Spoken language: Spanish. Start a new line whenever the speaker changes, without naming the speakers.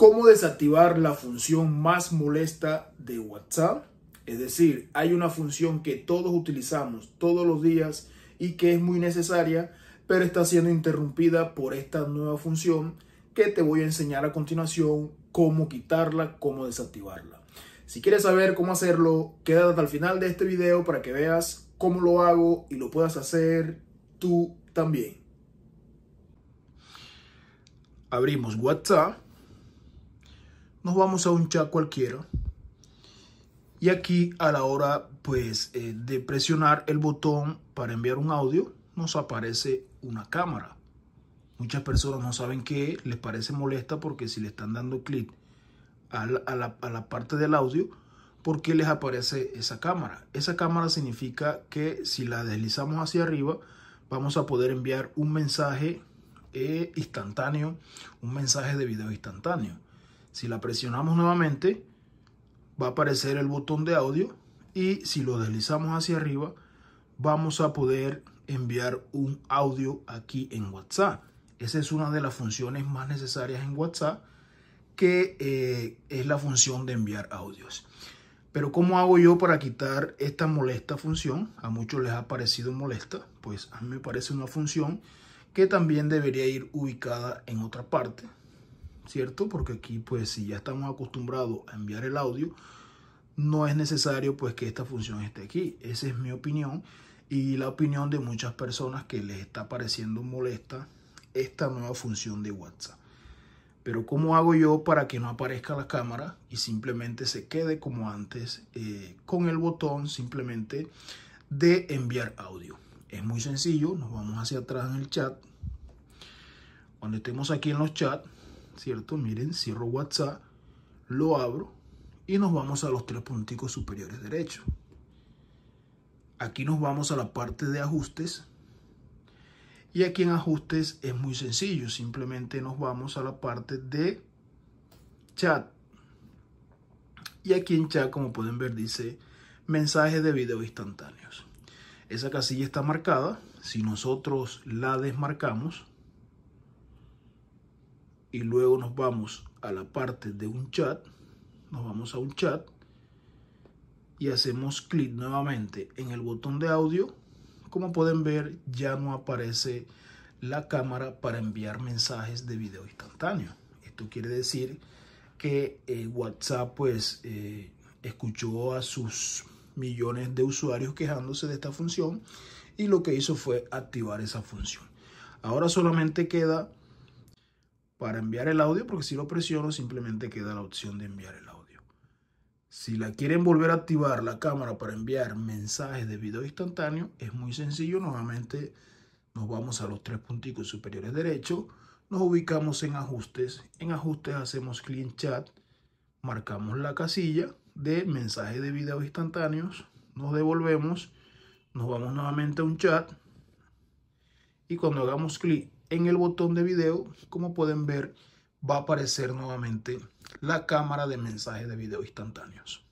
¿Cómo desactivar la función más molesta de WhatsApp? Es decir, hay una función que todos utilizamos todos los días y que es muy necesaria, pero está siendo interrumpida por esta nueva función que te voy a enseñar a continuación cómo quitarla, cómo desactivarla. Si quieres saber cómo hacerlo, quédate hasta el final de este video para que veas cómo lo hago y lo puedas hacer tú también. Abrimos WhatsApp nos vamos a un chat cualquiera. Y aquí a la hora pues eh, de presionar el botón para enviar un audio, nos aparece una cámara. Muchas personas no saben que les parece molesta porque si le están dando clic a, la, parte del audio, ¿por qué les aparece esa cámara? Esa cámara significa que si la deslizamos hacia arriba, vamos a poder enviar un mensaje eh, instantáneo, un mensaje de video instantáneo. Si la presionamos nuevamente, va a aparecer el botón de audio y si lo deslizamos hacia arriba, vamos a poder enviar un audio aquí en WhatsApp. Esa es una de las funciones más necesarias en WhatsApp, que eh, es la función de enviar audios. Pero ¿cómo hago yo para quitar esta molesta función? A muchos les ha parecido molesta, pues a mí me parece una función que también debería ir ubicada en otra parte. ¿cierto? Porque aquí, pues, si ya estamos acostumbrados a enviar el audio, no es necesario, pues, que esta función esté aquí. Esa es mi opinión y la opinión de muchas personas que les está pareciendo molesta esta nueva función de WhatsApp. Pero ¿cómo hago yo para que no aparezca la cámara y simplemente se quede como antes eh, con el botón simplemente de enviar audio? Es muy sencillo, nos vamos hacia atrás en el chat. Cuando estemos aquí en los chats, ¿cierto? Miren, cierro WhatsApp, lo abro y nos vamos a los tres punticos superiores derecho. Aquí nos vamos a la parte de ajustes. Y aquí en ajustes es muy sencillo. Simplemente nos vamos a la parte de chat. Y aquí en chat, como pueden ver, dice mensajes de video instantáneos. Esa casilla está marcada. Si nosotros la desmarcamos, y luego nos vamos a la parte de un chat, nos vamos a un chat y hacemos clic nuevamente en el botón de audio. Como pueden ver, ya no aparece la cámara para enviar mensajes de video instantáneo. Esto quiere decir que eh, WhatsApp pues eh, escuchó a sus millones de usuarios quejándose de esta función y lo que hizo fue activar esa función. Ahora solamente queda para enviar el audio, porque si lo presiono simplemente queda la opción de enviar el audio. Si la quieren volver a activar la cámara para enviar mensajes de video instantáneo, es muy sencillo. Nuevamente nos vamos a los tres punticos superiores derecho, nos ubicamos en ajustes, en ajustes hacemos clic en chat, marcamos la casilla de mensajes de video instantáneos, nos devolvemos, nos vamos nuevamente a un chat y cuando hagamos clic en el botón de video, como pueden ver, va a aparecer nuevamente la cámara de mensajes de video instantáneos.